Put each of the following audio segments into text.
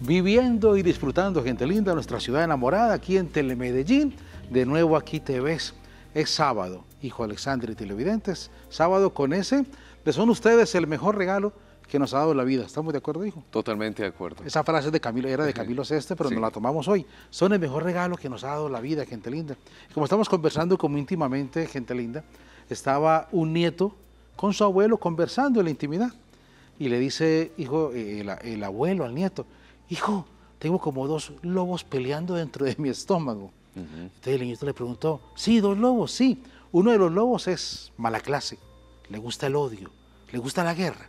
viviendo y disfrutando, gente linda, nuestra ciudad enamorada, aquí en Telemedellín. De nuevo aquí te ves. Es sábado, hijo Alexandre y televidentes. Sábado con ese, le son ustedes el mejor regalo que nos ha dado la vida. ¿Estamos de acuerdo, hijo? Totalmente de acuerdo. Esa frase de Camilo, era de Camilo Ceste, pero nos la tomamos hoy. Son el mejor regalo que nos ha dado la vida, gente linda. Como estamos conversando como íntimamente, gente linda, estaba un nieto con su abuelo conversando en la intimidad. Y le dice, hijo, el abuelo al nieto, hijo, tengo como dos lobos peleando dentro de mi estómago. Entonces el niñito le preguntó, sí, dos lobos, sí. Uno de los lobos es mala clase, le gusta el odio, le gusta la guerra.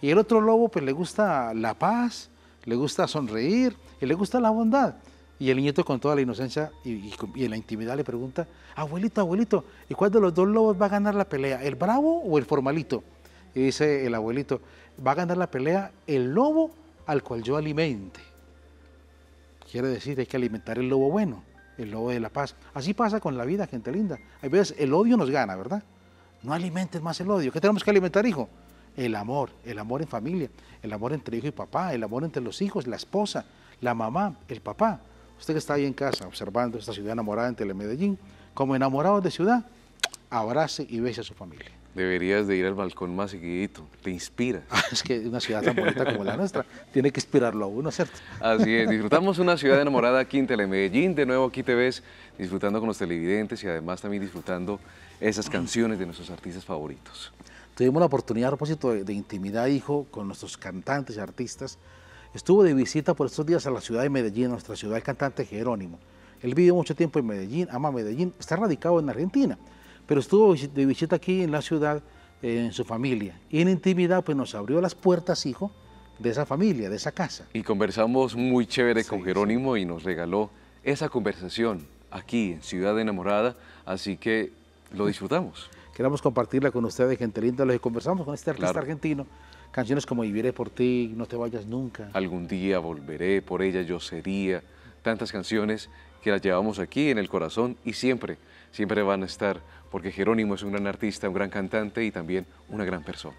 Y el otro lobo, pues le gusta la paz, le gusta sonreír y le gusta la bondad. Y el niñito con toda la inocencia y, y en la intimidad le pregunta, abuelito, abuelito, ¿y cuál de los dos lobos va a ganar la pelea, el bravo o el formalito? Y dice el abuelito, va a ganar la pelea el lobo al cual yo alimente. Quiere decir, hay que alimentar el lobo bueno, el lobo de la paz. Así pasa con la vida, gente linda. Hay veces el odio nos gana, ¿verdad? No alimentes más el odio. ¿Qué tenemos que alimentar, hijo? El amor, el amor en familia, el amor entre hijo y papá, el amor entre los hijos, la esposa, la mamá, el papá. Usted que está ahí en casa observando esta ciudad enamorada en Telemedellín, como enamorados de ciudad, abrace y bese a su familia. Deberías de ir al balcón más seguidito, te inspira. Ah, es que una ciudad tan bonita como la nuestra tiene que inspirarlo a uno, ¿cierto? Así es, disfrutamos una ciudad enamorada aquí en Telemedellín, de nuevo aquí te ves disfrutando con los televidentes y además también disfrutando esas canciones de nuestros artistas favoritos. Tuvimos la oportunidad a propósito de, intimidad, hijo, con nuestros cantantes y artistas. Estuvo de visita por estos días a la ciudad de Medellín, nuestra ciudad, el cantante Jerónimo. Él vive mucho tiempo en Medellín, ama Medellín, está radicado en Argentina. Pero estuvo de visita aquí en la ciudad, eh, en su familia. Y en intimidad, pues nos abrió las puertas, hijo, de esa familia, de esa casa. Y conversamos muy chévere con Jerónimo y nos regaló esa conversación aquí en Ciudad Enamorada, así que lo disfrutamos. Queremos compartirla con ustedes, gente linda, los conversamos con este artista argentino. Canciones como Viviré por ti, No te vayas nunca. Algún día volveré, por ella yo sería tantas canciones que las llevamos aquí en el corazón y siempre, siempre van a estar, porque Jerónimo es un gran artista, un gran cantante y también una gran persona.